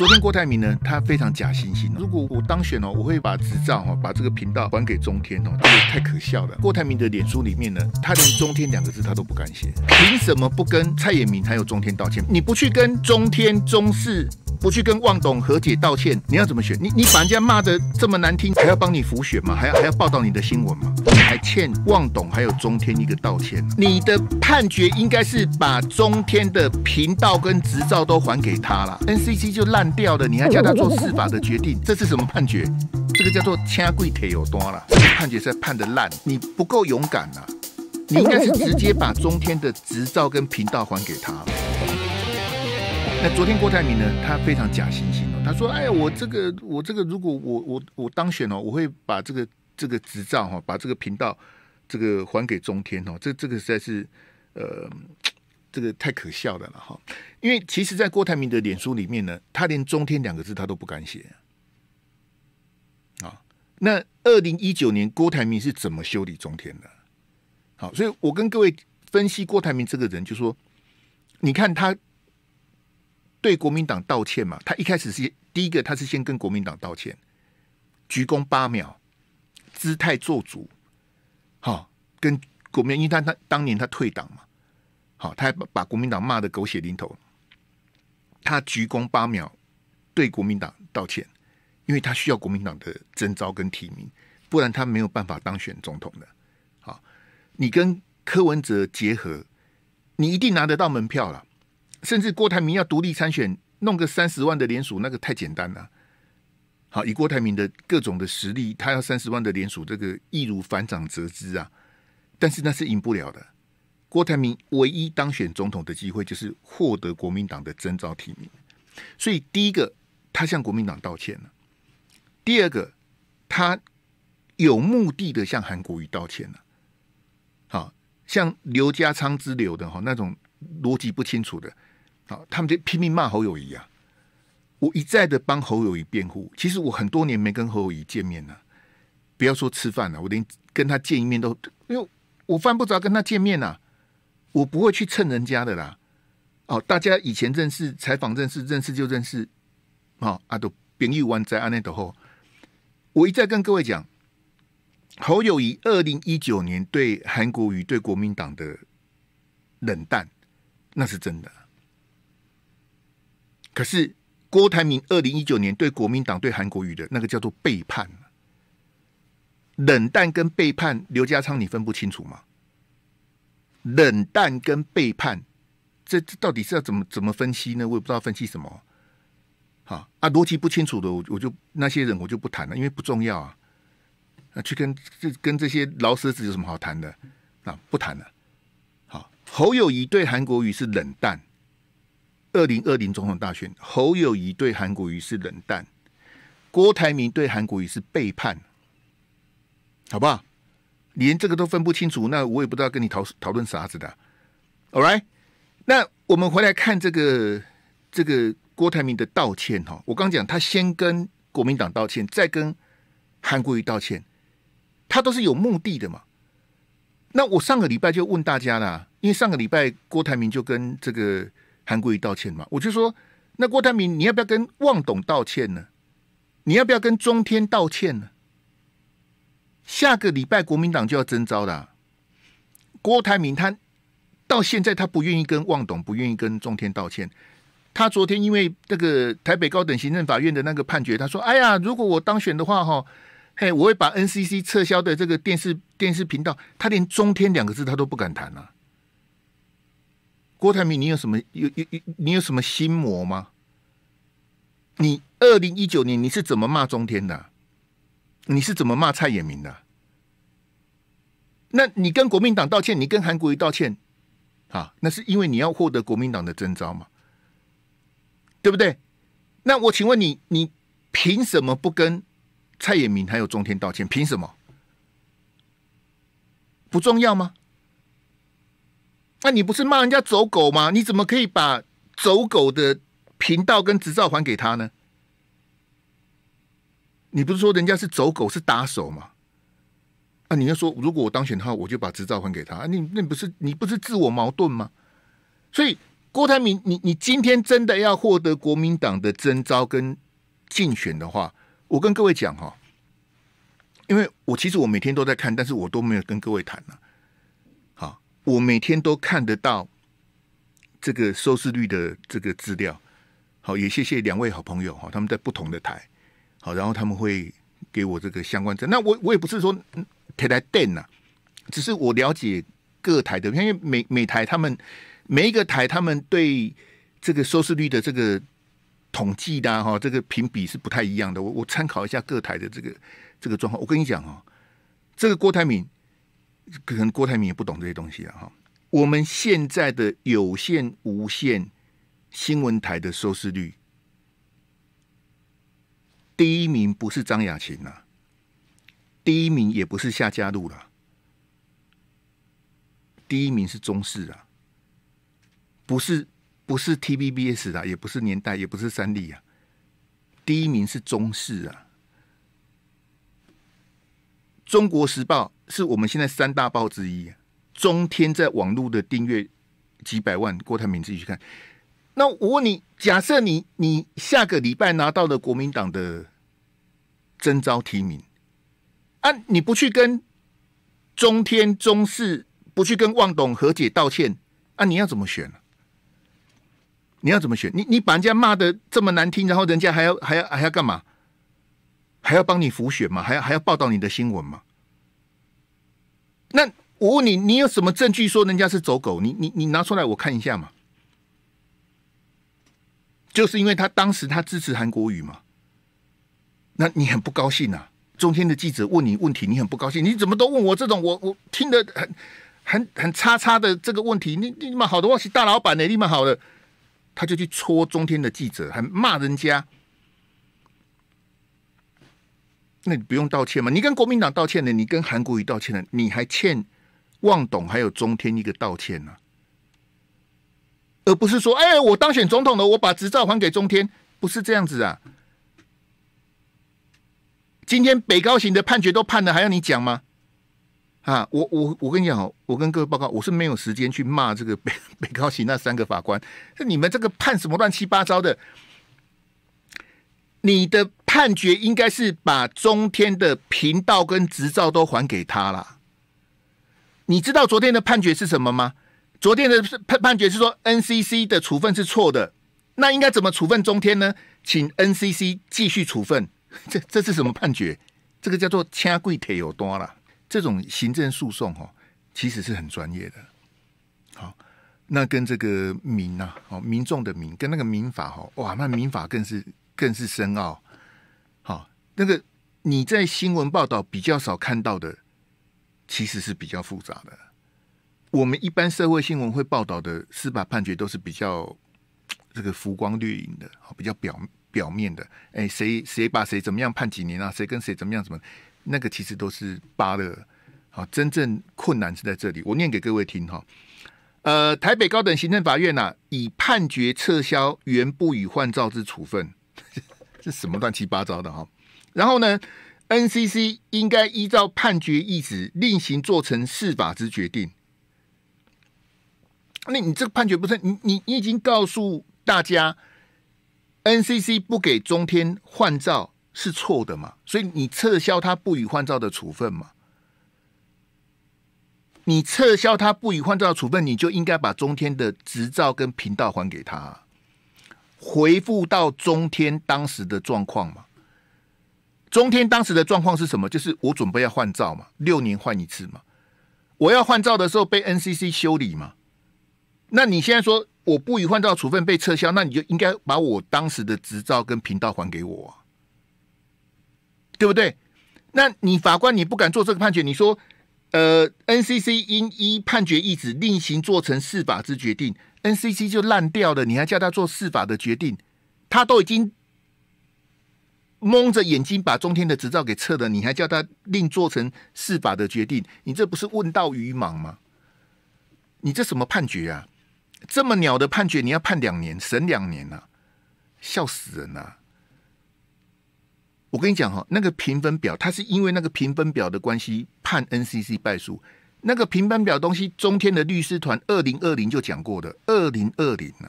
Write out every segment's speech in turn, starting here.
昨天郭台铭呢，他非常假惺惺。如果我当选了，我会把执照哈把这个频道还给中天哦，太可笑了。郭台铭的脸书里面呢，他连中天两个字他都不敢写，凭什么不跟蔡衍明还有中天道歉？你不去跟中天中视？不去跟旺董和解道歉，你要怎么选？你你把人家骂得这么难听，还要帮你复选吗？还要还要报道你的新闻吗？你还欠旺董还有中天一个道歉。你的判决应该是把中天的频道跟执照都还给他了，NCC 就烂掉了。你还叫他做司法的决定，这是什么判决？这个叫做掐跪铁有多了。这个判决是判的烂，你不够勇敢啊！你应该是直接把中天的执照跟频道还给他。那昨天郭台铭呢？他非常假惺惺哦。他说：“哎，我这个，我这个，如果我我我当选了，我会把这个这个执照哈，把这个频道这个还给中天哦。”这这个实在是，呃，这个太可笑的了哈。因为其实，在郭台铭的脸书里面呢，他连中天两个字他都不敢写啊。啊，那二零一九年郭台铭是怎么修理中天的？好，所以我跟各位分析郭台铭这个人，就说，你看他。对国民党道歉嘛？他一开始是第一个，他是先跟国民党道歉，鞠躬八秒，姿态做足，好，跟国民因但他当年他退党嘛，好，他还把国民党骂的狗血淋头，他鞠躬八秒对国民党道歉，因为他需要国民党的征召跟提名，不然他没有办法当选总统的。好，你跟柯文哲结合，你一定拿得到门票了。甚至郭台铭要独立参选，弄个三十万的联署，那个太简单了。好，以郭台铭的各种的实力，他要三十万的联署，这个易如反掌，折之啊！但是那是赢不了的。郭台铭唯一当选总统的机会，就是获得国民党的征召提名。所以，第一个，他向国民党道歉了；第二个，他有目的的向韩国瑜道歉了。好，像刘家昌之流的哈那种逻辑不清楚的。好，他们就拼命骂侯友谊啊！我一再的帮侯友谊辩护。其实我很多年没跟侯友谊见面了，不要说吃饭了，我连跟他见一面都，因为我犯不着跟他见面呐。我不会去蹭人家的啦。哦，大家以前认识、采访、认识、认识就认识。好，阿都别意万在阿内斗后，我一再跟各位讲，侯友谊二零一九年对韩国瑜、对国民党的冷淡，那是真的。可是郭台铭二零一九年对国民党对韩国瑜的那个叫做背叛冷淡跟背叛，刘家昌你分不清楚吗？冷淡跟背叛，这这到底是要怎么怎么分析呢？我也不知道分析什么。好啊，逻辑不清楚的我我就那些人我就不谈了，因为不重要啊。那去跟这跟这些老死子有什么好谈的？那不谈了。好，侯友谊对韩国瑜是冷淡。二零二零总统大选，侯友谊对韩国瑜是冷淡，郭台铭对韩国瑜是背叛，好不好？连这个都分不清楚，那我也不知道跟你讨讨论啥子的。All right，那我们回来看这个这个郭台铭的道歉哈，我刚讲他先跟国民党道歉，再跟韩国瑜道歉，他都是有目的的嘛。那我上个礼拜就问大家啦，因为上个礼拜郭台铭就跟这个。韩过仪道歉嘛？我就说，那郭台铭你要不要跟旺董道歉呢？你要不要跟中天道歉呢？下个礼拜国民党就要征召了。郭台铭他到现在他不愿意跟旺董，不愿意跟中天道歉。他昨天因为这个台北高等行政法院的那个判决，他说：“哎呀，如果我当选的话，哈，嘿，我会把 NCC 撤销的这个电视电视频道。”他连“中天”两个字他都不敢谈了。郭台铭，你有什么有有有你有什么心魔吗？你二零一九年你是怎么骂中天的？你是怎么骂蔡衍明的？那你跟国民党道歉，你跟韩国瑜道歉，啊，那是因为你要获得国民党的征召嘛？对不对？那我请问你，你凭什么不跟蔡衍明还有中天道歉？凭什么？不重要吗？那你不是骂人家走狗吗？你怎么可以把走狗的频道跟执照还给他呢？你不是说人家是走狗是打手吗？啊，你要说如果我当选他，我就把执照还给他，啊，你那不是你不是自我矛盾吗？所以郭台铭，你你今天真的要获得国民党的征召跟竞选的话，我跟各位讲哈，因为我其实我每天都在看，但是我都没有跟各位谈呢。我每天都看得到这个收视率的这个资料，好，也谢谢两位好朋友哈，他们在不同的台，好，然后他们会给我这个相关证。那我我也不是说台台电呐，只是我了解各台的，因为每每台他们每一个台他们对这个收视率的这个统计的哈，这个评比是不太一样的。我我参考一下各台的这个这个状况。我跟你讲啊，这个郭台铭。可能郭台铭也不懂这些东西啊哈。我们现在的有线、无线新闻台的收视率，第一名不是张雅琴啊，第一名也不是夏家路了，第一名是中视啊，不是不是 T B B S 啊，也不是年代，也不是三立啊，第一名是中视啊。中国时报是我们现在三大报之一，中天在网络的订阅几百万，郭台铭自己去看。那我问你，假设你你下个礼拜拿到了国民党的征召提名，啊，你不去跟中天中视，不去跟望董和解道歉，啊，你要怎么选呢？你要怎么选？你你把人家骂的这么难听，然后人家还要还要还要干嘛？还要帮你浮选吗？还要还要报道你的新闻吗？那我问你，你有什么证据说人家是走狗？你你你拿出来我看一下嘛。就是因为他当时他支持韩国语嘛，那你很不高兴啊。中天的记者问你问题，你很不高兴。你怎么都问我这种我我听的很很很叉叉的这个问题？你你们好的，大老板呢？你们好的，他就去戳中天的记者，还骂人家。那你不用道歉吗？你跟国民党道歉了，你跟韩国瑜道歉了，你还欠望董还有中天一个道歉呢，而不是说，哎，我当选总统了，我把执照还给中天，不是这样子啊？今天北高行的判决都判了，还要你讲吗？啊，我我我跟你讲，我跟各位报告，我是没有时间去骂这个北 北高行那三个法官，那你们这个判什么乱七八糟的？你的判决应该是把中天的频道跟执照都还给他了。你知道昨天的判决是什么吗？昨天的判判决是说 NCC 的处分是错的，那应该怎么处分中天呢？请 NCC 继续处分。这这是什么判决？这个叫做“掐跪铁有多了”。这种行政诉讼哦，其实是很专业的。好，那跟这个民呐，哦，民众的民，跟那个民法哦，哇，那民法更是。更是深奥，好，那个你在新闻报道比较少看到的，其实是比较复杂的。我们一般社会新闻会报道的司法判决都是比较 这个浮光掠影的，比较表表面的。哎，谁谁把谁怎么样判几年啊？谁跟谁怎么样怎么？那个其实都是扒的。好，真正困难是在这里。我念给各位听哈。呃，台北高等行政法院呐，已判决撤销原不予换照之处分。这什么乱七八糟的哈？然后呢？NCC 应该依照判决意旨另行做成释法之决定。那你这个判决不是你你你已经告诉大家，NCC 不给中天换照是错的嘛？所以你撤销他不予换照的处分嘛？你撤销他不予换照处分，你就应该把中天的执照跟频道还给他。回复到中天当时的状况嘛？中天当时的状况是什么？就是我准备要换照嘛，六年换一次嘛。我要换照的时候被 NCC 修理嘛。那你现在说我不予换照处分被撤销，那你就应该把我当时的执照跟频道还给我，啊，对不对？那你法官你不敢做这个判决，你说？呃，NCC 因一判决一纸另行做成释法之决定，NCC 就烂掉了。你还叫他做释法的决定，他都已经蒙着眼睛把中天的执照给撤了。你还叫他另做成释法的决定，你这不是问道愚盲吗？你这什么判决啊？这么鸟的判决，你要判两年，审两年啊，笑死人呐！我跟你讲哈，那个评分表，它是因为那个评分表的关系判 NCC 败诉。那个评分表东西，中天的律师团二零二零就讲过的，二零二零呢，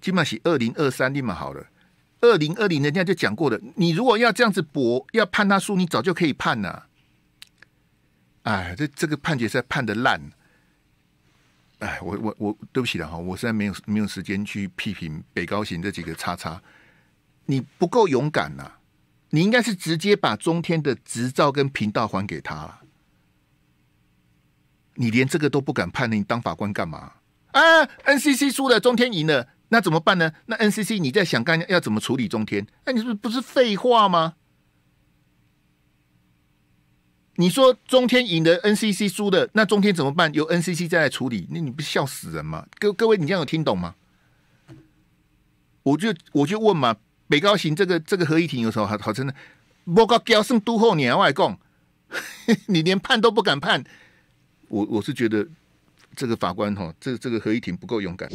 起码是二零二三立马好了，二零二零人家就讲过的。你如果要这样子博，要判他输，你早就可以判了。哎，这这个判决在判的烂。哎，我我我，对不起了哈，我现在没有没有时间去批评北高行这几个叉叉，你不够勇敢呐。你应该是直接把中天的执照跟频道还给他了。你连这个都不敢判定，你当法官干嘛？啊，NCC 输了，中天赢了，那怎么办呢？那 NCC 你在想干要怎么处理中天？那你是不是废话吗？你说中天赢的，NCC 输的，那中天怎么办？由 NCC 再来处理，那你不笑死人吗？各各位，你这样有听懂吗？我就我就问嘛。北高行这个这个合议庭有时候还好，真的，莫告高生都后年外供，你连判都不敢判，我我是觉得这个法官哈，这这个合议庭不够勇敢。